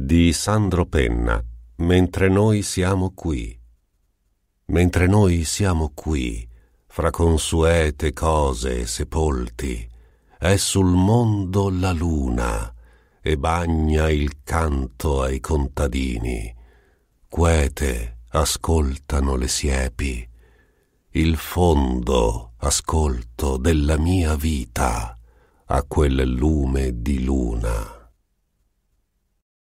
di Sandro Penna Mentre noi siamo qui. Mentre noi siamo qui, fra consuete cose sepolti, è sul mondo la luna e bagna il canto ai contadini. Quete ascoltano le siepi, il fondo ascolto della mia vita a quel lume di luna.